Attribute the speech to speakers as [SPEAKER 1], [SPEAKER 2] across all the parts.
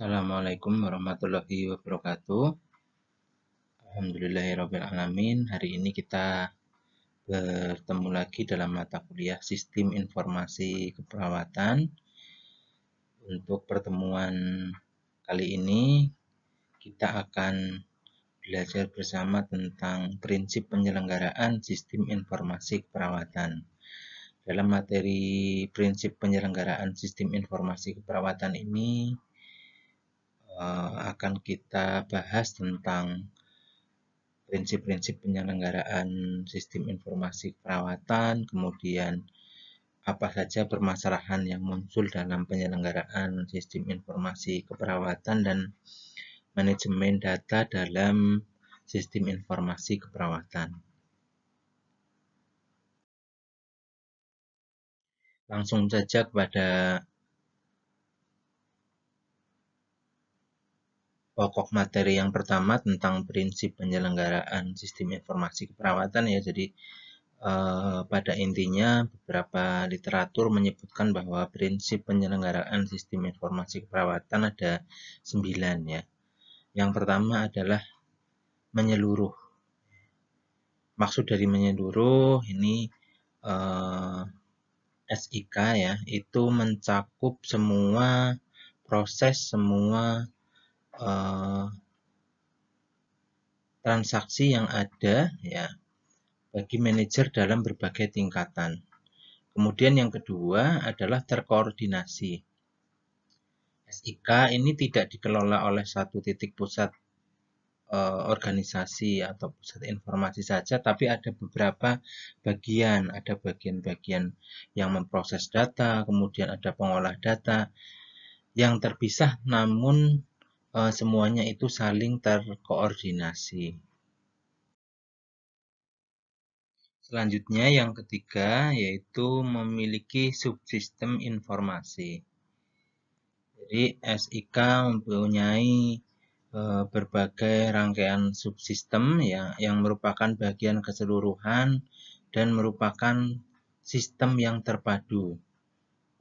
[SPEAKER 1] Assalamualaikum warahmatullahi wabarakatuh. Alhamdulillahirrahmanirrahim. Hari ini kita bertemu lagi dalam mata kuliah Sistem Informasi Keperawatan. Untuk pertemuan kali ini kita akan belajar bersama tentang prinsip penyelenggaraan sistem informasi keperawatan. Dalam materi prinsip penyelenggaraan sistem informasi keperawatan ini, Eh, akan kita bahas tentang prinsip-prinsip penyelenggaraan sistem informasi perawatan, kemudian apa saja permasalahan yang muncul dalam penyelenggaraan sistem informasi keperawatan dan manajemen data dalam sistem informasi keperawatan. Langsung saja kepada pokok materi yang pertama tentang prinsip penyelenggaraan sistem informasi keperawatan ya. Jadi eh, pada intinya beberapa literatur menyebutkan bahwa prinsip penyelenggaraan sistem informasi keperawatan ada sembilan ya. Yang pertama adalah menyeluruh. Maksud dari menyeluruh ini eh, SIK ya, itu mencakup semua proses semua Eh, transaksi yang ada ya bagi manajer dalam berbagai tingkatan. Kemudian yang kedua adalah terkoordinasi. SIK ini tidak dikelola oleh satu titik pusat e, organisasi atau pusat informasi saja, tapi ada beberapa bagian, ada bagian-bagian yang memproses data, kemudian ada pengolah data yang terpisah namun Eh, semuanya itu saling terkoordinasi. Selanjutnya yang ketiga yaitu memiliki subsistem informasi. Jadi SIK mempunyai eh, berbagai rangkaian subsistem ya yang merupakan bagian keseluruhan dan merupakan sistem yang terpadu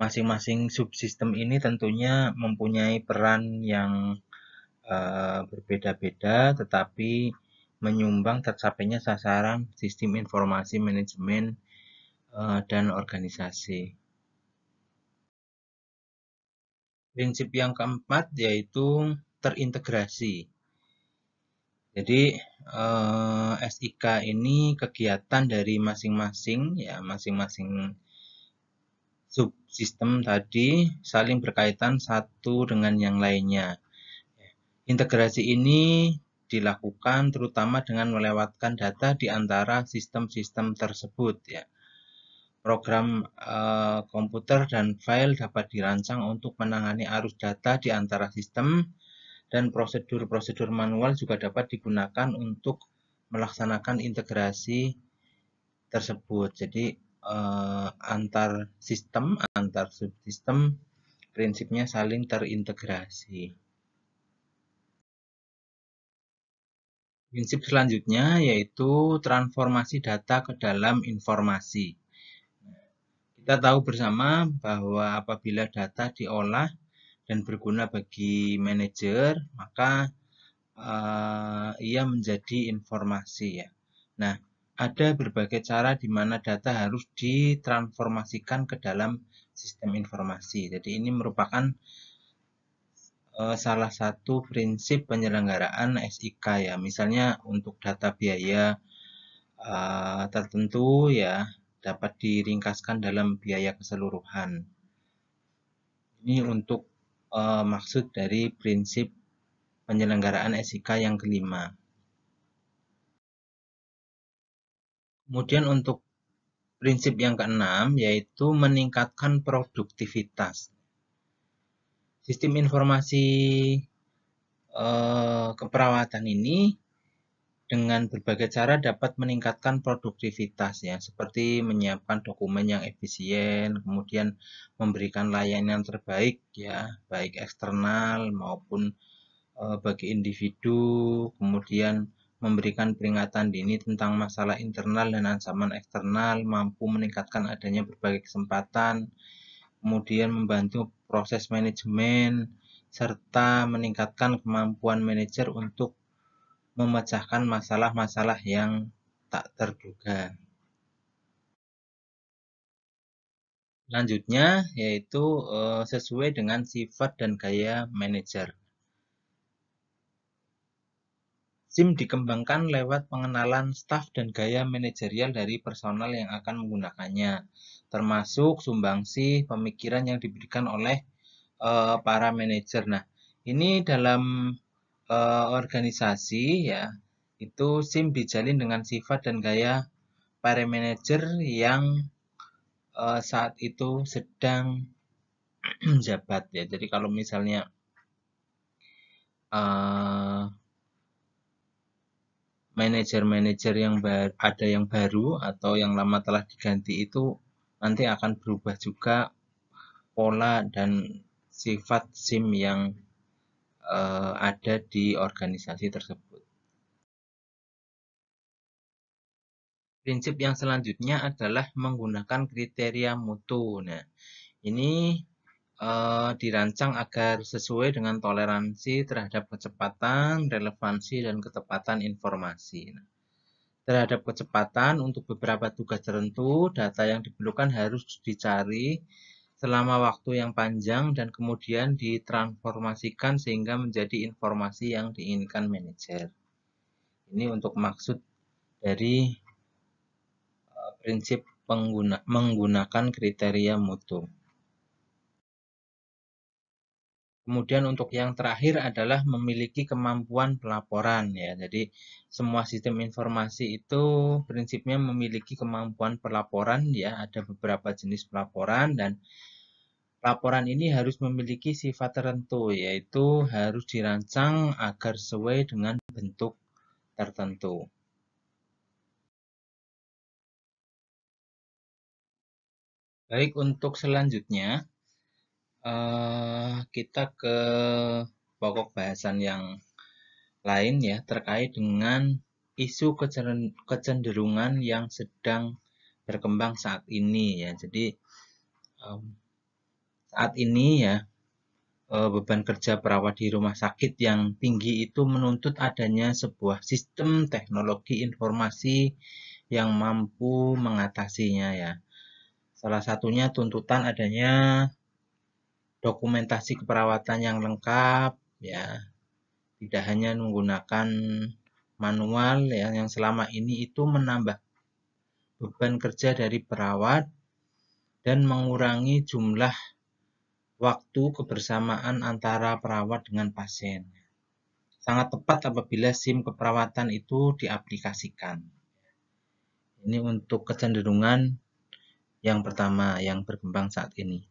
[SPEAKER 1] masing-masing subsistem ini tentunya mempunyai peran yang Eh, berbeda-beda tetapi menyumbang tercapainya sasaran sistem informasi manajemen eh, dan organisasi. Prinsip yang keempat yaitu terintegrasi. Jadi eh, SIK ini kegiatan dari masing-masing ya masing-masing subsistem tadi saling berkaitan satu dengan yang lainnya. Integrasi ini dilakukan terutama dengan melewatkan data di antara sistem-sistem tersebut ya. Program e, komputer dan file dapat dirancang untuk menangani arus data di antara sistem dan prosedur-prosedur manual juga dapat digunakan untuk melaksanakan integrasi tersebut. Jadi e, antar sistem, antar subsistem prinsipnya saling terintegrasi. Prinsip selanjutnya yaitu transformasi data ke dalam informasi. Kita tahu bersama bahwa apabila data diolah dan berguna bagi manajer, maka uh, ia menjadi informasi ya. Nah, ada berbagai cara di mana data harus ditransformasikan ke dalam sistem informasi. Jadi ini merupakan Eh, salah satu prinsip penyelenggaraan SIK ya. Misalnya untuk data biaya uh, tertentu ya dapat diringkaskan dalam biaya keseluruhan. Ini untuk uh, maksud dari prinsip penyelenggaraan SIK yang kelima. Kemudian untuk prinsip yang keenam yaitu meningkatkan produktivitas sistem informasi eh, keperawatan ini dengan berbagai cara dapat meningkatkan produktivitas ya seperti menyiapkan dokumen yang efisien kemudian memberikan layanan terbaik ya baik eksternal maupun e, bagi individu kemudian memberikan peringatan dini tentang masalah internal dan ancaman eksternal mampu meningkatkan adanya berbagai kesempatan kemudian membantu proses manajemen, serta meningkatkan kemampuan manajer untuk memecahkan masalah-masalah yang tak terduga. Selanjutnya yaitu eh, sesuai dengan sifat dan gaya manajer. SIM dikembangkan lewat pengenalan staf dan gaya manajerial dari personal yang akan menggunakannya, termasuk sumbangsi pemikiran yang diberikan oleh uh, para manajer. Nah, ini dalam uh, organisasi ya, itu SIM dijalin dengan sifat dan gaya para manajer yang uh, saat itu sedang jabat ya. Jadi kalau misalnya uh, manajer-manajer yang baru, ada yang baru atau yang lama telah diganti itu nanti akan berubah juga pola dan sifat SIM yang uh, ada di organisasi tersebut. Prinsip yang selanjutnya adalah menggunakan kriteria mutu. Nah, ini uh, dirancang agar sesuai dengan toleransi terhadap kecepatan, relevansi, dan ketepatan informasi. Nah, terhadap kecepatan untuk beberapa tugas tertentu, data yang diperlukan harus dicari selama waktu yang panjang dan kemudian ditransformasikan sehingga menjadi informasi yang diinginkan manajer. Ini untuk maksud dari eh, prinsip pengguna, menggunakan kriteria mutu. Kemudian untuk yang terakhir adalah memiliki kemampuan pelaporan ya. Jadi semua sistem informasi itu prinsipnya memiliki kemampuan pelaporan ya. Ada beberapa jenis pelaporan dan pelaporan ini harus memiliki sifat tertentu yaitu harus dirancang agar sesuai dengan bentuk tertentu. Baik, untuk selanjutnya Eh, kita ke pokok bahasan yang lain ya terkait dengan isu kecenderungan yang sedang berkembang saat ini ya. Jadi um, saat ini ya eh, beban kerja perawat di rumah sakit yang tinggi itu menuntut adanya sebuah sistem teknologi informasi yang mampu mengatasinya ya. Salah satunya tuntutan adanya dokumentasi keperawatan yang lengkap ya tidak hanya menggunakan manual ya, yang selama ini itu menambah beban kerja dari perawat dan mengurangi jumlah waktu kebersamaan antara perawat dengan pasien. Sangat tepat apabila SIM keperawatan itu diaplikasikan. Ini untuk kecenderungan yang pertama yang berkembang saat ini.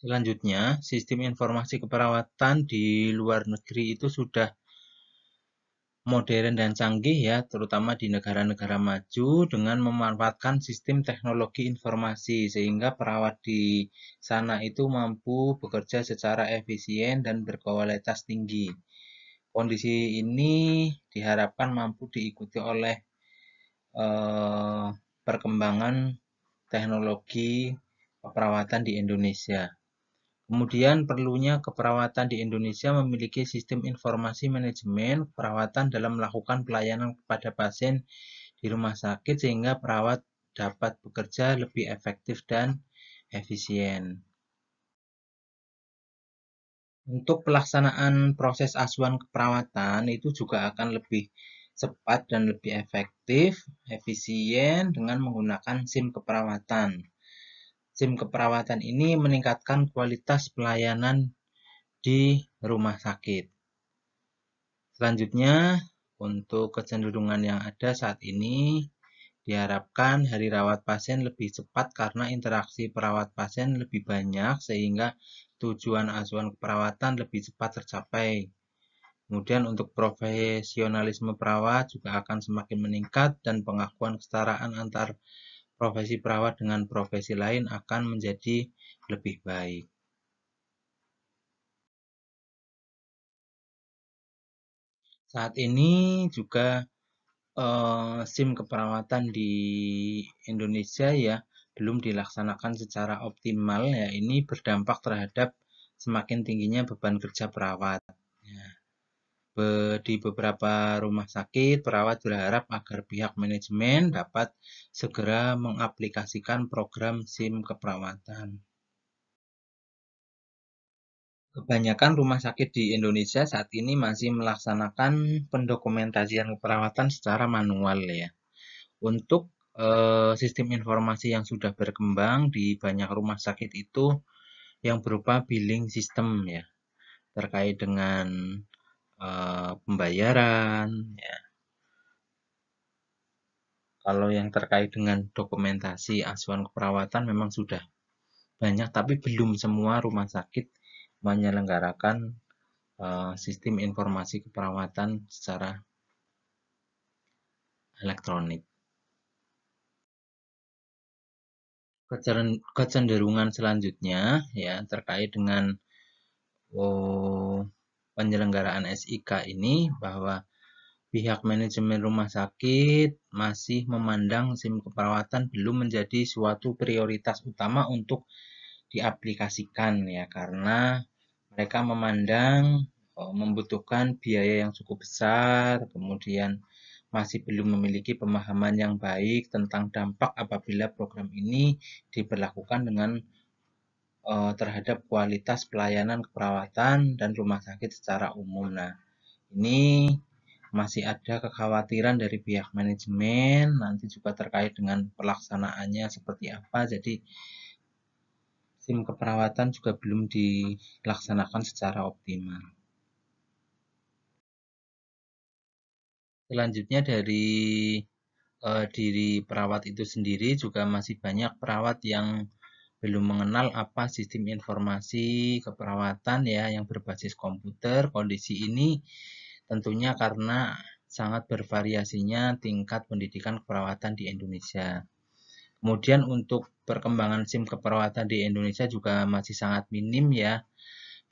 [SPEAKER 1] Selanjutnya, sistem informasi keperawatan di luar negeri itu sudah modern dan canggih ya, terutama di negara-negara maju dengan memanfaatkan sistem teknologi informasi sehingga perawat di sana itu mampu bekerja secara efisien dan berkualitas tinggi. Kondisi ini diharapkan mampu diikuti oleh eh, perkembangan teknologi keperawatan di Indonesia. Kemudian perlunya keperawatan di Indonesia memiliki sistem informasi manajemen perawatan dalam melakukan pelayanan kepada pasien di rumah sakit sehingga perawat dapat bekerja lebih efektif dan efisien. Untuk pelaksanaan proses asuhan keperawatan itu juga akan lebih cepat dan lebih efektif, efisien dengan menggunakan SIM keperawatan. SIM keperawatan ini meningkatkan kualitas pelayanan di rumah sakit. Selanjutnya, untuk kecenderungan yang ada saat ini, diharapkan hari rawat pasien lebih cepat karena interaksi perawat pasien lebih banyak sehingga tujuan asuhan keperawatan lebih cepat tercapai. Kemudian untuk profesionalisme perawat juga akan semakin meningkat dan pengakuan kesetaraan antar profesi perawat dengan profesi lain akan menjadi lebih baik. Saat ini juga eh, SIM keperawatan di Indonesia ya belum dilaksanakan secara optimal ya ini berdampak terhadap semakin tingginya beban kerja perawat. Ya di beberapa rumah sakit, perawat berharap agar pihak manajemen dapat segera mengaplikasikan program SIM keperawatan. Kebanyakan rumah sakit di Indonesia saat ini masih melaksanakan pendokumentasian keperawatan secara manual ya. Untuk e, sistem informasi yang sudah berkembang di banyak rumah sakit itu yang berupa billing system ya terkait dengan Eh, pembayaran ya. Kalau yang terkait dengan dokumentasi asuhan keperawatan memang sudah banyak tapi belum semua rumah sakit menyelenggarakan eh, sistem informasi keperawatan secara elektronik. Kecenderungan selanjutnya ya terkait dengan oh, penyelenggaraan SIK ini bahwa pihak manajemen rumah sakit masih memandang SIM keperawatan belum menjadi suatu prioritas utama untuk diaplikasikan ya karena mereka memandang e, membutuhkan biaya yang cukup besar, kemudian masih belum memiliki pemahaman yang baik tentang dampak apabila program ini diberlakukan dengan Eh, terhadap kualitas pelayanan keperawatan dan rumah sakit secara umum. Nah, ini masih ada kekhawatiran dari pihak manajemen nanti juga terkait dengan pelaksanaannya seperti apa. Jadi tim keperawatan juga belum dilaksanakan secara optimal. Selanjutnya dari eh, diri perawat itu sendiri juga masih banyak perawat yang belum mengenal apa sistem informasi keperawatan ya yang berbasis komputer. Kondisi ini tentunya karena sangat bervariasinya tingkat pendidikan keperawatan di Indonesia. Kemudian untuk perkembangan SIM keperawatan di Indonesia juga masih sangat minim ya.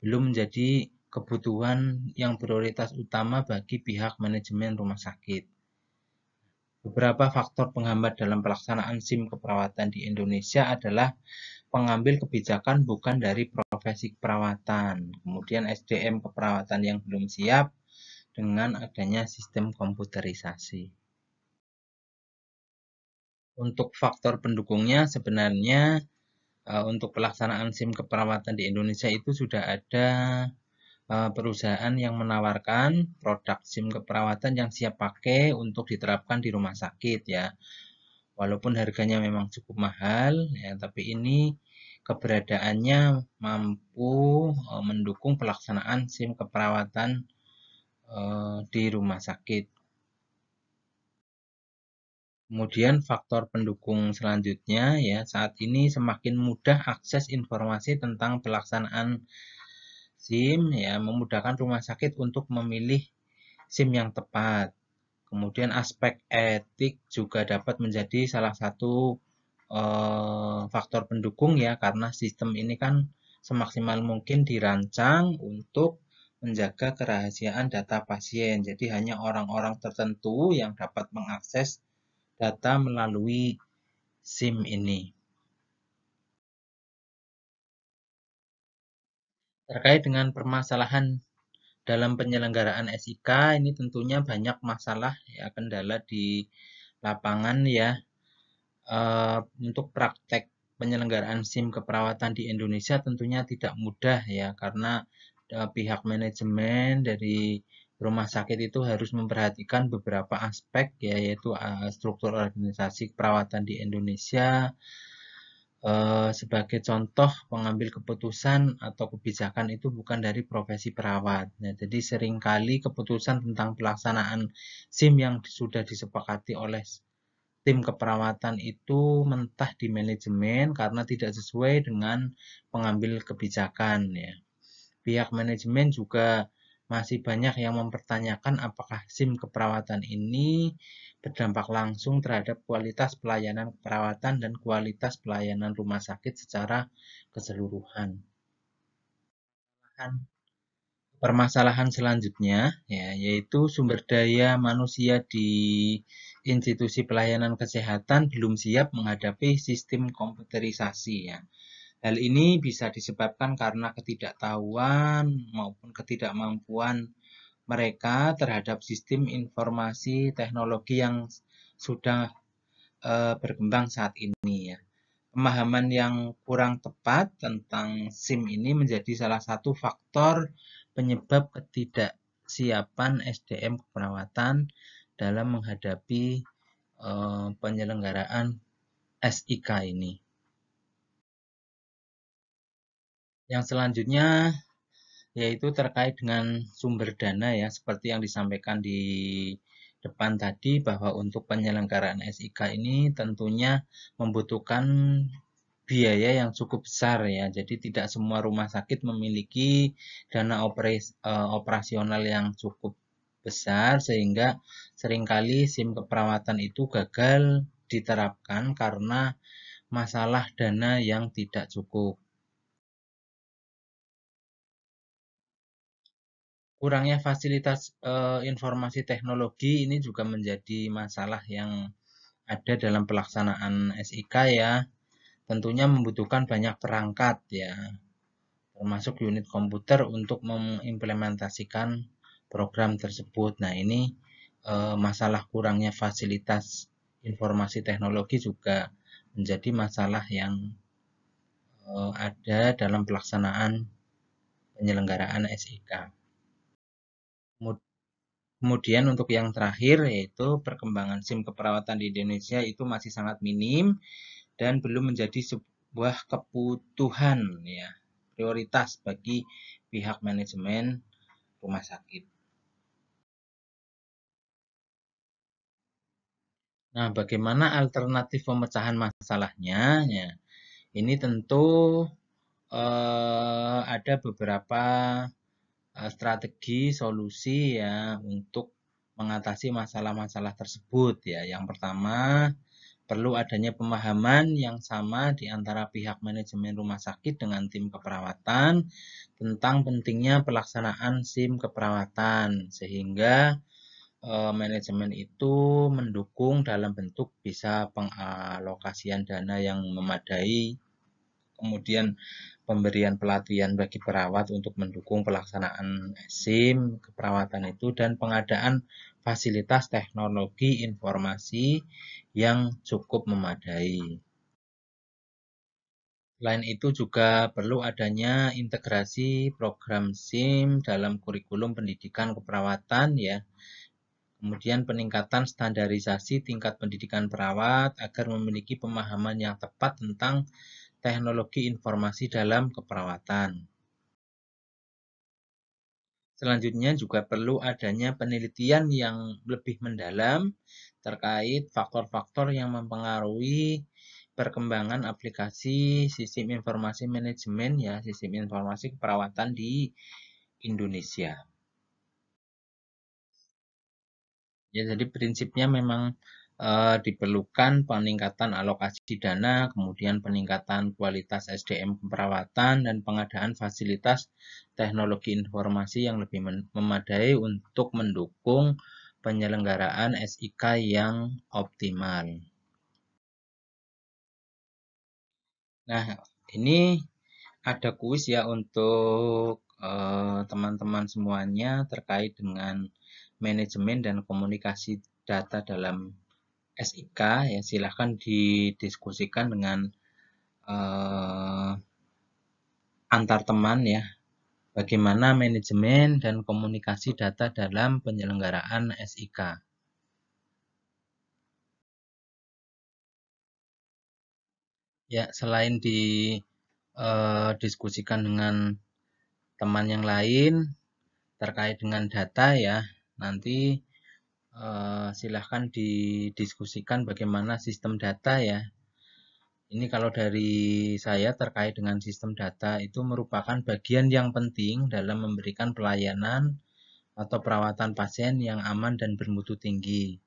[SPEAKER 1] Belum menjadi kebutuhan yang prioritas utama bagi pihak manajemen rumah sakit. Beberapa faktor penghambat dalam pelaksanaan SIM keperawatan di Indonesia adalah pengambil kebijakan bukan dari profesi keperawatan. Kemudian SDM keperawatan yang belum siap dengan adanya sistem komputerisasi. Untuk faktor pendukungnya sebenarnya e, untuk pelaksanaan SIM keperawatan di Indonesia itu sudah ada e, perusahaan yang menawarkan produk SIM keperawatan yang siap pakai untuk diterapkan di rumah sakit ya walaupun harganya memang cukup mahal ya tapi ini keberadaannya mampu e, mendukung pelaksanaan SIM keperawatan e, di rumah sakit. Kemudian faktor pendukung selanjutnya ya saat ini semakin mudah akses informasi tentang pelaksanaan SIM ya memudahkan rumah sakit untuk memilih SIM yang tepat Kemudian aspek etik juga dapat menjadi salah satu eh, faktor pendukung ya karena sistem ini kan semaksimal mungkin dirancang untuk menjaga kerahasiaan data pasien. Jadi hanya orang-orang tertentu yang dapat mengakses data melalui SIM ini. Terkait dengan permasalahan dalam penyelenggaraan SIK ini tentunya banyak masalah ya kendala di lapangan ya uh, untuk praktek penyelenggaraan SIM keperawatan di Indonesia tentunya tidak mudah ya karena uh, pihak manajemen dari rumah sakit itu harus memperhatikan beberapa aspek ya, yaitu uh, struktur organisasi keperawatan di Indonesia, Eh, sebagai contoh pengambil keputusan atau kebijakan itu bukan dari profesi perawat. Nah, jadi seringkali keputusan tentang pelaksanaan SIM yang sudah disepakati oleh tim keperawatan itu mentah di manajemen karena tidak sesuai dengan pengambil kebijakan ya. Pihak manajemen juga masih banyak yang mempertanyakan apakah SIM keperawatan ini berdampak langsung terhadap kualitas pelayanan keperawatan dan kualitas pelayanan rumah sakit secara keseluruhan. Permasalahan selanjutnya ya, yaitu sumber daya manusia di institusi pelayanan kesehatan belum siap menghadapi sistem komputerisasi ya. Hal ini bisa disebabkan karena ketidaktahuan maupun ketidakmampuan mereka terhadap sistem informasi teknologi yang sudah eh, berkembang saat ini ya. Pemahaman yang kurang tepat tentang SIM ini menjadi salah satu faktor penyebab ketidaksiapan SDM keperawatan dalam menghadapi eh, penyelenggaraan SIK ini. Yang selanjutnya yaitu terkait dengan sumber dana ya seperti yang disampaikan di depan tadi bahwa untuk penyelenggaraan SIK ini tentunya membutuhkan biaya yang cukup besar ya. Jadi tidak semua rumah sakit memiliki dana operas, eh, operasional yang cukup besar sehingga seringkali SIM keperawatan itu gagal diterapkan karena masalah dana yang tidak cukup. kurangnya fasilitas eh, informasi teknologi ini juga menjadi masalah yang ada dalam pelaksanaan SIK ya. Tentunya membutuhkan banyak perangkat ya, termasuk unit komputer untuk mengimplementasikan program tersebut. Nah ini eh, masalah kurangnya fasilitas informasi teknologi juga menjadi masalah yang eh, ada dalam pelaksanaan penyelenggaraan SIK. Kemudian untuk yang terakhir yaitu perkembangan SIM keperawatan di Indonesia itu masih sangat minim dan belum menjadi sebuah kebutuhan ya prioritas bagi pihak manajemen rumah sakit. Nah, bagaimana alternatif pemecahan masalahnya? Ya, ini tentu eh, ada beberapa Eh, strategi solusi ya untuk mengatasi masalah-masalah tersebut ya. Yang pertama, perlu adanya pemahaman yang sama di antara pihak manajemen rumah sakit dengan tim keperawatan tentang pentingnya pelaksanaan SIM keperawatan sehingga eh, manajemen itu mendukung dalam bentuk bisa pengalokasian dana yang memadai kemudian pemberian pelatihan bagi perawat untuk mendukung pelaksanaan SIM, keperawatan itu, dan pengadaan fasilitas teknologi informasi yang cukup memadai. Selain itu juga perlu adanya integrasi program SIM dalam kurikulum pendidikan keperawatan ya. Kemudian peningkatan standarisasi tingkat pendidikan perawat agar memiliki pemahaman yang tepat tentang teknologi informasi dalam keperawatan. Selanjutnya juga perlu adanya penelitian yang lebih mendalam terkait faktor-faktor yang mempengaruhi perkembangan aplikasi sistem informasi manajemen ya, sistem informasi keperawatan di Indonesia. Ya, jadi prinsipnya memang eh, diperlukan peningkatan alokasi dana, kemudian peningkatan kualitas SDM perawatan dan pengadaan fasilitas teknologi informasi yang lebih memadai untuk mendukung penyelenggaraan SIK yang optimal. Nah, ini ada kuis ya untuk eh, teman-teman eh, semuanya terkait dengan manajemen dan komunikasi data dalam SIK ya silahkan didiskusikan dengan eh, antar teman ya bagaimana manajemen dan komunikasi data dalam penyelenggaraan SIK. Ya, selain didiskusikan eh, dengan teman yang lain terkait dengan data ya, nanti Eh, silahkan didiskusikan bagaimana sistem data ya. Ini kalau dari saya terkait dengan sistem data itu merupakan bagian yang penting dalam memberikan pelayanan atau perawatan pasien yang aman dan bermutu tinggi.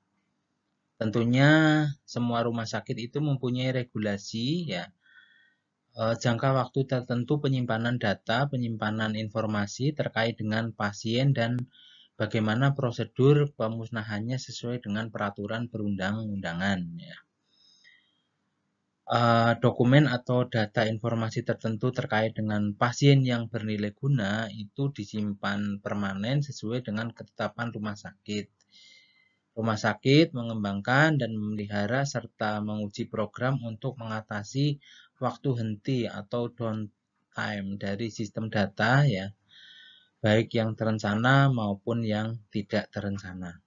[SPEAKER 1] Tentunya semua rumah sakit itu mempunyai regulasi ya eh, jangka waktu tertentu penyimpanan data, penyimpanan informasi terkait dengan pasien dan bagaimana prosedur pemusnahannya sesuai dengan peraturan perundang-undangan. Ya. Uh, dokumen atau data informasi tertentu terkait dengan pasien yang bernilai guna itu disimpan permanen sesuai dengan ketetapan rumah sakit. Rumah sakit mengembangkan dan memelihara serta menguji program untuk mengatasi waktu henti atau downtime dari sistem data ya baik yang terencana maupun yang tidak terencana.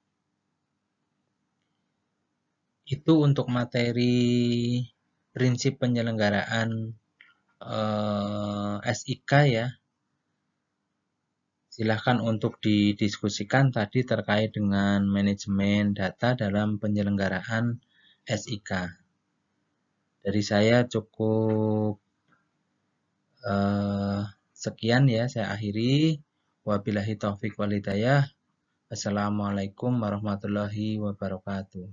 [SPEAKER 1] Itu untuk materi prinsip penyelenggaraan eh, SIK ya. Silahkan untuk didiskusikan tadi terkait dengan manajemen data dalam penyelenggaraan SIK. Dari saya cukup eh, sekian ya, saya akhiri. Wabillahi taufik walidayah. Assalamualaikum warahmatullahi wabarakatuh.